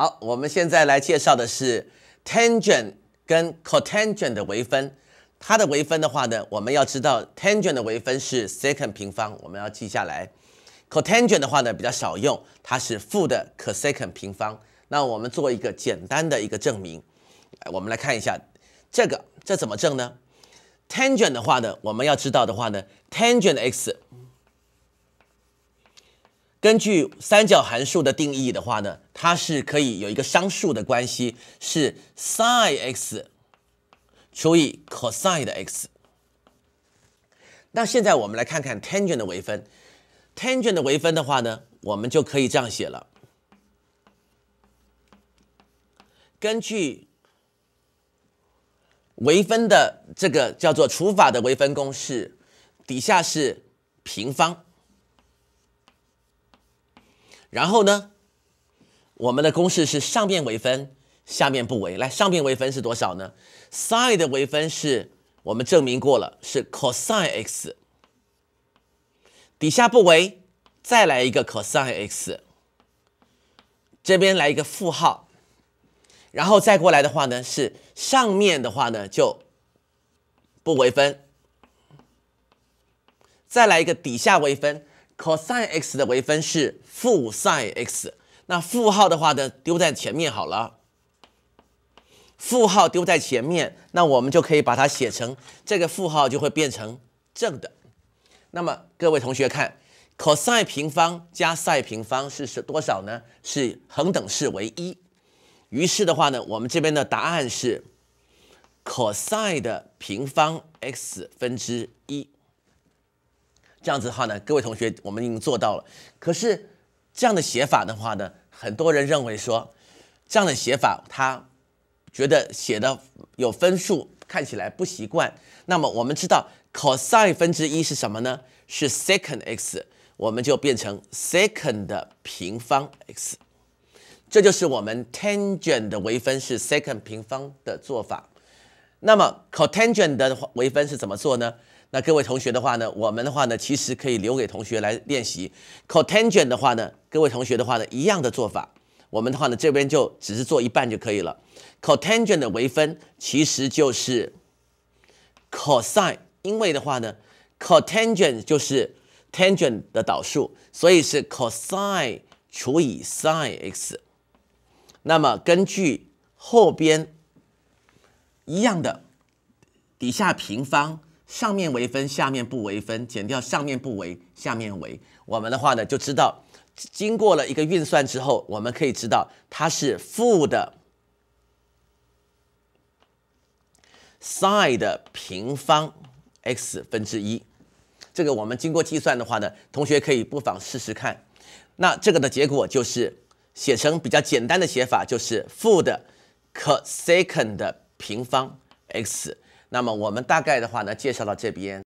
好，我们现在来介绍的是 tangent 跟 cotangent 的微分。它的微分的话呢，我们要知道 tangent 的微分是 s e c o n d 平方，我们要记下来。cotangent 的话呢比较少用，它是负的 cosecant 平方。那我们做一个简单的一个证明。我们来看一下这个，这怎么证呢？tangent 的话呢，我们要知道的话呢，tangent x。根据三角函数的定义的话呢，它是可以有一个商数的关系，是 sine x 除以 cosine 的 x。那现在我们来看看 tangent 的微分，tangent 的微分的话呢，我们就可以这样写了。根据微分的这个叫做除法的微分公式，底下是平方。然后呢，我们的公式是上面为分，下面不为。来，上面为分是多少呢？sin 的微分是我们证明过了，是 cosine x。底下不为，再来一个 cosine x。这边来一个负号，然后再过来的话呢，是上面的话呢就不为分，再来一个底下微分。cosine x 的微分是负 sin x，那负号的话呢，丢在前面好了。负号丢在前面，那我们就可以把它写成，这个负号就会变成正的。那么各位同学看，cosine 平方加 sin 平方是是多少呢？是恒等式为一。于是的话呢，我们这边的答案是 cosine 的平方 x 分之一。这样子的话呢，各位同学，我们已经做到了。可是，这样的写法的话呢，很多人认为说，这样的写法他觉得写的有分数，看起来不习惯。那么，我们知道 cosine 分之一是什么呢？是 second x，我们就变成 second 的平方 x，这就是我们 tangent 的微分是 second 平方的做法。那么 cotangent 的微分是怎么做呢？那各位同学的话呢，我们的话呢，其实可以留给同学来练习 cotangent 的话呢，各位同学的话呢，一样的做法，我们的话呢，这边就只是做一半就可以了。cotangent 的微分其实就是 cosine，因为的话呢，cotangent 就是 tangent 的导数，所以是 cosine 除以 sinx。那么根据后边。一样的，底下平方，上面为分，下面不为分，减掉上面不为，下面为。我们的话呢，就知道经过了一个运算之后，我们可以知道它是负的 sine 的平方 x 分之一。这个我们经过计算的话呢，同学可以不妨试试看。那这个的结果就是写成比较简单的写法，就是负的 c o s e c o n t 平方 x，那么我们大概的话呢，介绍到这边。